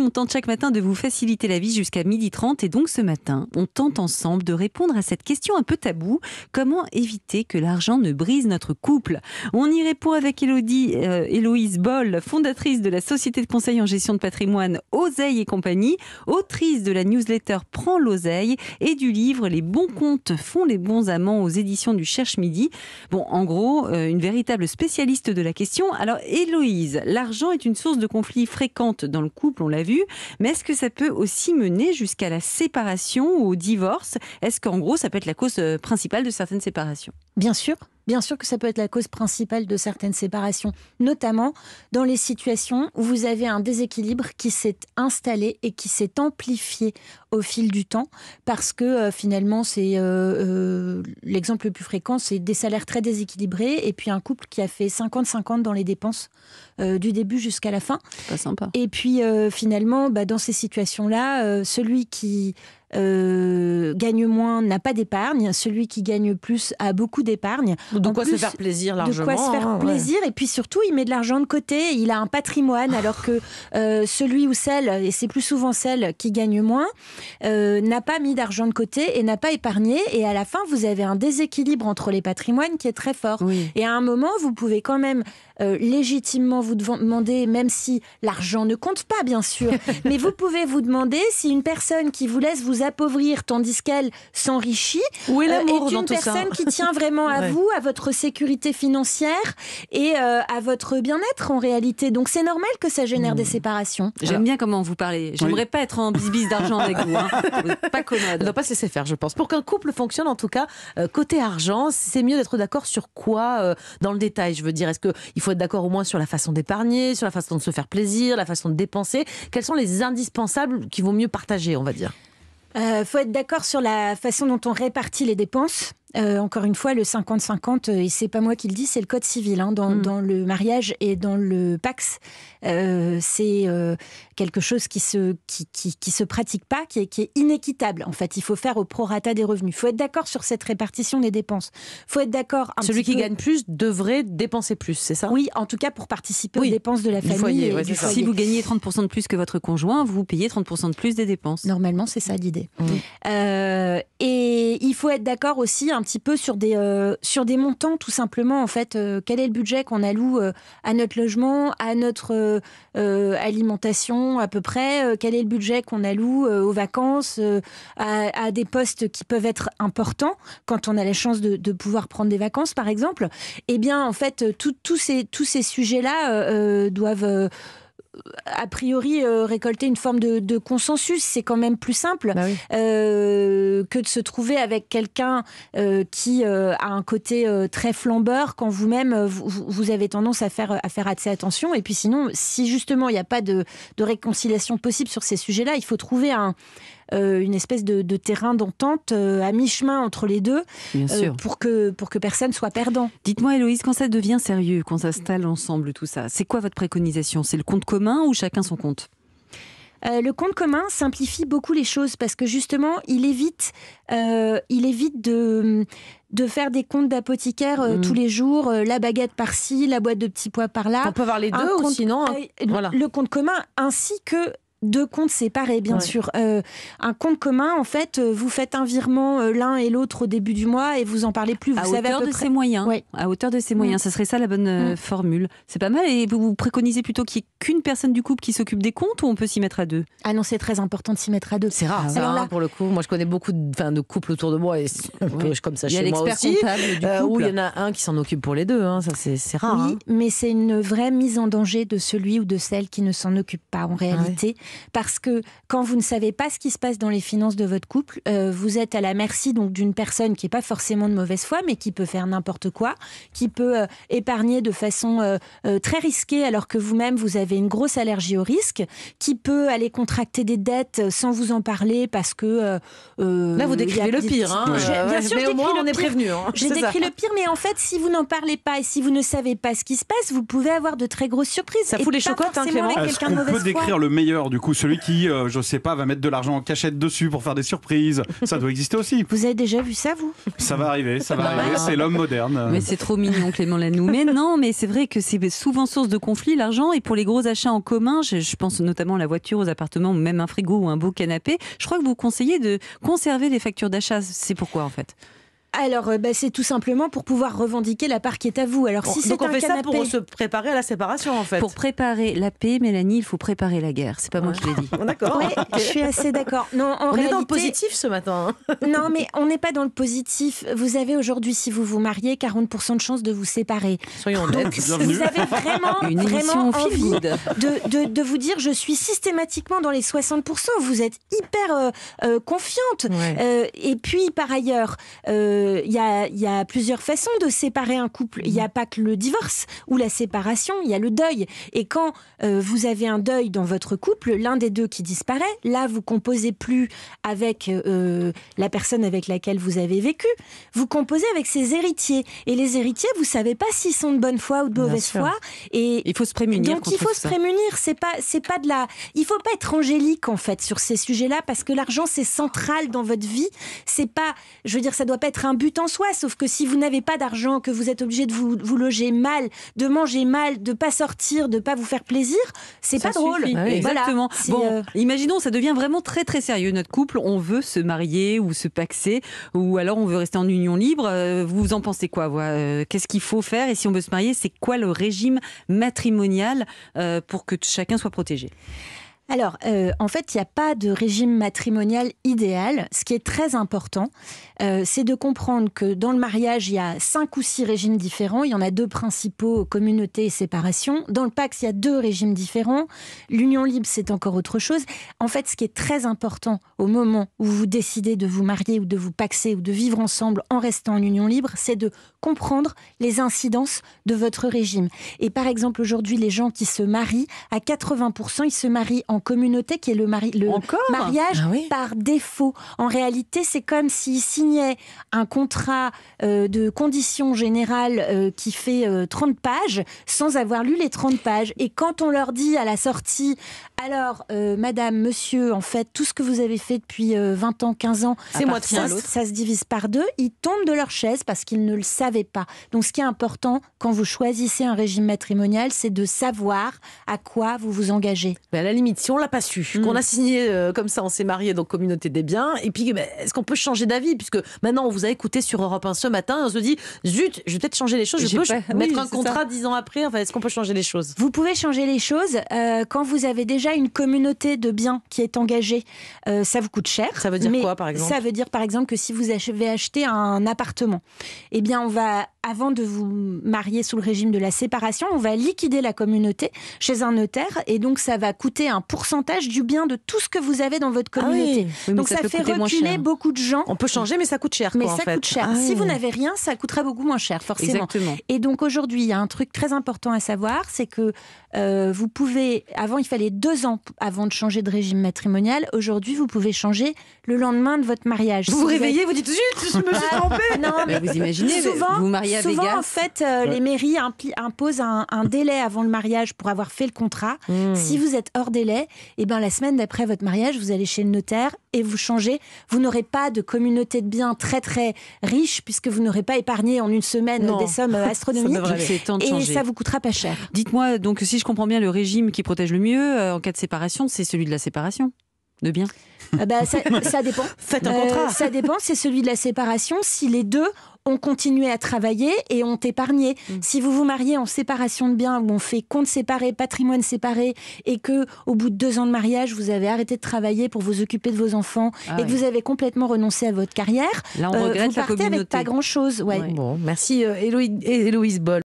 on tente chaque matin de vous faciliter la vie jusqu'à 12h30 et donc ce matin, on tente ensemble de répondre à cette question un peu taboue. Comment éviter que l'argent ne brise notre couple On y répond avec Élodie, euh, Héloïse Boll, fondatrice de la société de conseil en gestion de patrimoine Oseille et compagnie, autrice de la newsletter Prends l'oseille et du livre Les bons comptes font les bons amants aux éditions du Cherche Midi. Bon, en gros, euh, une véritable spécialiste de la question. Alors Héloïse, l'argent est une source de conflits fréquente dans le couple, on l'a mais est-ce que ça peut aussi mener jusqu'à la séparation ou au divorce Est-ce qu'en gros, ça peut être la cause euh, principale de certaines séparations Bien sûr, bien sûr que ça peut être la cause principale de certaines séparations, notamment dans les situations où vous avez un déséquilibre qui s'est installé et qui s'est amplifié au fil du temps, parce que euh, finalement, c'est euh, euh, l'exemple le plus fréquent, c'est des salaires très déséquilibrés et puis un couple qui a fait 50-50 dans les dépenses du début jusqu'à la fin. Pas sympa. Et puis finalement, bah, dans ces situations-là, celui qui euh, gagne moins n'a pas d'épargne, celui qui gagne plus a beaucoup d'épargne. De quoi se faire plaisir largement. De quoi se faire plaisir et puis surtout il met de l'argent de côté, il a un patrimoine alors que euh, celui ou celle, et c'est plus souvent celle qui gagne moins, euh, n'a pas mis d'argent de côté et n'a pas épargné et à la fin vous avez un déséquilibre entre les patrimoines qui est très fort. Et à un moment vous pouvez quand même euh, légitimement vous demander, même si l'argent ne compte pas bien sûr, mais vous pouvez vous demander si une personne qui vous laisse vous appauvrir tandis qu'elle s'enrichit Où est, euh, une personne qui tient vraiment à vous, à votre sécurité financière et euh, à votre bien-être en réalité. Donc c'est normal que ça génère des mmh. séparations. J'aime bien comment vous parlez. J'aimerais pas être en bisbis d'argent avec vous. Hein. Pas commode. On doit pas se laisser faire, je pense. Pour qu'un couple fonctionne, en tout cas, côté argent, c'est mieux d'être d'accord sur quoi dans le détail. Je veux dire, est-ce qu'il faut faut être d'accord au moins sur la façon d'épargner, sur la façon de se faire plaisir, la façon de dépenser. Quels sont les indispensables qui vont mieux partager, on va dire euh, faut être d'accord sur la façon dont on répartit les dépenses. Euh, encore une fois, le 50-50, euh, et c'est pas moi qui le dis, c'est le code civil. Hein. Mm. dans, le mariage et dans le Pax, euh, c'est quelque chose qui se, qui, qui, se pratique pas, qui est, qui est, inéquitable. En fait, il faut faire au prorata des revenus. Il faut être d'accord sur cette répartition des dépenses. faut être d'accord. Celui qui gagne plus devrait dépenser plus, c'est ça Oui, en tout cas pour participer aux dépenses de la famille. si vous gagnez 30% de plus que votre conjoint, vous payez 30% de plus des dépenses. Normalement, c'est ça l'idée. Mm. et il faut être d'accord aussi un petit peu sur des, euh, sur des montants, tout simplement. En fait, euh, quel est le budget qu'on alloue euh, à notre logement, à notre alimentation à peu près Quel est le budget qu'on alloue aux vacances, à, des postes qui peuvent être importants quand on a la chance de, pouvoir prendre des vacances, par exemple Eh bien, en fait, tous ces, tous ces sujets-là doivent a priori euh, récolter une forme de, consensus. C'est quand même plus simple bah euh, que de se trouver avec quelqu'un euh, qui a un côté très flambeur quand vous-même vous, avez tendance à faire à faire assez attention. Et puis sinon, si justement il n'y a pas de réconciliation possible sur ces sujets-là, il faut trouver un euh, une espèce de, terrain d'entente euh, à mi-chemin entre les deux euh, pour, que, pour que personne soit perdant. Dites-moi, Héloïse, quand ça devient sérieux, quand ça s'installe ensemble tout ça, c'est quoi votre préconisation C'est le compte commun ou chacun son compte le compte commun simplifie beaucoup les choses parce que justement, il évite, il évite de, de faire des comptes d'apothicaire mm. tous les jours, la baguette par-ci, la boîte de petits pois par-là. On peut avoir les deux ou sinon, voilà. le compte commun ainsi que deux comptes séparés, bien sûr. Euh, un compte commun, en fait, euh, vous faites un virement euh, l'un et l'autre au début du mois et vous en parlez plus. Vous à savez hauteur à de ses moyens. À hauteur de ses moyens, mm. ça serait ça la bonne mm. formule. C'est pas mal. Et vous, préconisez plutôt qu'il n'y ait qu'une personne du couple qui s'occupe des comptes ou on peut s'y mettre à deux Ah non, c'est très important de s'y mettre à deux. C'est rare. Ah, pour le coup, moi je connais beaucoup de, couples autour de moi et comme ça il y chez moi aussi. Du où il y en a un qui s'en occupe pour les deux. Hein. Ça c'est rare. Oui, hein. mais c'est une vraie mise en danger de celui ou de celle qui ne s'en occupe pas en ah réalité parce que quand vous ne savez pas ce qui se passe dans les finances de votre couple, euh, vous êtes à la merci donc d'une personne qui n'est pas forcément de mauvaise foi, mais qui peut faire n'importe quoi, qui peut euh, épargner de façon euh, très risquée alors que vous-même vous avez une grosse allergie au risque, qui peut aller contracter des dettes sans vous en parler parce que là vous décrivez le pire. Hein. bien sûr, mais au moins on est prévenu. Hein. J'ai décrit le pire, mais en fait, si vous n'en parlez pas et si vous ne savez pas ce qui se passe, vous pouvez avoir de très grosses surprises. Ça fout les chocottes, hein, on peut décrire le meilleur du du coup, celui qui, je euh, je sais pas, va mettre de l'argent en cachette dessus pour faire des surprises, ça doit exister aussi. Vous avez déjà vu ça, vous Ça va arriver, ça va ah arriver, bah. c'est l'homme moderne. Mais c'est trop mignon, Clément Lannou. Mais non, mais c'est vrai que c'est souvent source de conflit, l'argent. Et pour les gros achats en commun, je, pense notamment à la voiture, aux appartements, même un frigo ou un beau canapé, je crois que vous conseillez de conserver les factures d'achat. C'est pourquoi, en fait alors, euh, bah, c'est tout simplement pour pouvoir revendiquer la part qui est à vous. Alors, si c'est on fait ça pour se préparer à la séparation, en fait. Pour préparer la paix, Mélanie, il faut préparer la guerre. C'est pas moi qui l'ai dit. d'accord. je suis assez d'accord. Non, on est dans le positif ce matin. Hein. non, mais on n'est pas dans le positif. Vous avez aujourd'hui, si vous vous mariez, 40% de chances de vous séparer. Soyons honnêtes. Vous avez vraiment, Une vraiment envie de, de, de, vous dire, je suis systématiquement dans les 60%. Vous êtes hyper euh, euh, confiante. et puis, par ailleurs, il y, a, plusieurs façons de séparer un couple. Il n'y a mhm. pas que le divorce ou la séparation, il y a le deuil. Et quand euh, vous avez un deuil dans votre couple, l'un des deux qui disparaît, là, vous composez plus avec euh, euh, la personne avec laquelle vous avez vécu, vous composez avec ses héritiers. Et les héritiers, vous savez pas s'ils sont de bonne foi ou de mauvaise foi. Et il faut se prémunir. Donc il faut se prémunir. C'est pas, c'est pas de la. Il faut pas être angélique en fait sur ces sujets-là parce que l'argent c'est central dans votre vie. C'est pas, je veux dire, ça doit pas être un but en soi, sauf que si vous n'avez pas d'argent, que vous êtes obligé de vous, loger mal, de manger mal, de pas sortir, de pas vous faire plaisir, c'est pas drôle. Exactement. Bon, euh, imaginons, ça devient vraiment très très sérieux notre couple. On veut se marier ou se paxer, ou alors on veut rester en union libre. Euh, vous en pensez quoi euh, Qu'est-ce qu'il faut faire Et si on veut se marier, c'est quoi le régime matrimonial pour que chacun soit protégé alors, euh, en fait, il n'y a pas de régime matrimonial idéal. Ce qui est très important, euh, c'est de comprendre que dans le mariage, il y a cinq ou six régimes différents. Il y en a deux principaux, communauté et séparation. Dans le Pax, il y a deux régimes différents. L'union libre, c'est encore autre chose. En fait, ce qui est très important au moment où vous décidez de vous marier ou de vous paxer ou de vivre ensemble en restant en union libre, c'est de comprendre les incidences de votre régime. Et par exemple, aujourd'hui, les gens qui se marient, à 80%, ils se marient en communauté, qui est le, mari le mariage ah par défaut. En réalité, c'est comme s'ils signaient un contrat euh, de conditions générales euh, qui fait 30 euh, pages sans avoir lu les 30 pages. Et quand on leur dit à la sortie, alors, madame, monsieur, en fait, tout ce que vous avez fait depuis 20 ans, 15 ans, c'est ça, ça se divise par deux, ils tombent de leur chaise parce qu'ils ne le savaient pas. Donc, ce qui est important quand vous choisissez un régime matrimonial, c'est de savoir à quoi vous vous engagez. à la limite, on on l'a pas su, mm. qu'on a signé euh, comme ça, on s'est marié dans Communauté des biens, et puis ben, est-ce qu'on peut changer d'avis Puisque maintenant, on vous a écouté sur Europe 1 ce matin, on se dit, zut, je vais peut-être changer les choses, je peux mettre un contrat dix ans après, enfin, est-ce qu'on peut changer les choses Vous pouvez changer les choses euh, quand vous avez déjà une communauté de biens qui est engagée. Euh, ça vous coûte cher. Ça veut dire quoi, par exemple Ça veut dire, par exemple, que si vous avez acheté un appartement, eh bien, on va, avant de vous marier sous le régime de la séparation, on va liquider la communauté chez un notaire, et donc ça va coûter un pourcentage pourcentage du bien de tout ce que vous avez dans votre ah communauté. Donc ça, fait reculer beaucoup de gens. On peut changer, mais ça coûte cher. mais ça coûte cher. Ah si vous n'avez rien, ça coûterait beaucoup moins cher, forcément. Et donc aujourd'hui, il y a un truc très important à savoir, c'est que euh, vous pouvez. Avant, il fallait deux ans avant de changer de régime matrimonial. Aujourd'hui, vous pouvez changer le lendemain de votre mariage. Vous vous, réveillez, vous dites zut, je me suis ah, trompée. non, mais vous imaginez, vous, vous mariez à souvent, en fait, euh, les mairies imposent un, délai avant le mariage pour avoir fait le contrat. Hmm. Si vous êtes hors délai, et eh ben la semaine d'après votre mariage, vous allez chez le notaire et vous changez. Vous n'aurez pas de communauté de biens très très riche puisque vous n'aurez pas épargné en une semaine des sommes euh, astronomiques. et ça vous coûtera pas cher. Dites-moi donc si je comprends bien le régime qui protège le mieux euh, en cas de séparation, c'est celui de la séparation de bien ah bah, ça, dépend. Faites un contrat. Euh, ça dépend, c'est celui de la séparation. Si les deux ont continué à travailler et ont épargné. Mm. Si vous vous mariez en séparation de biens, où on fait compte séparé, patrimoine séparé, et que au bout de deux ans de mariage, vous avez arrêté de travailler pour vous occuper de vos enfants ah et que vous avez complètement renoncé à votre carrière, Là, on euh, vous partez avec pas grand chose. Ouais. Bon, merci euh,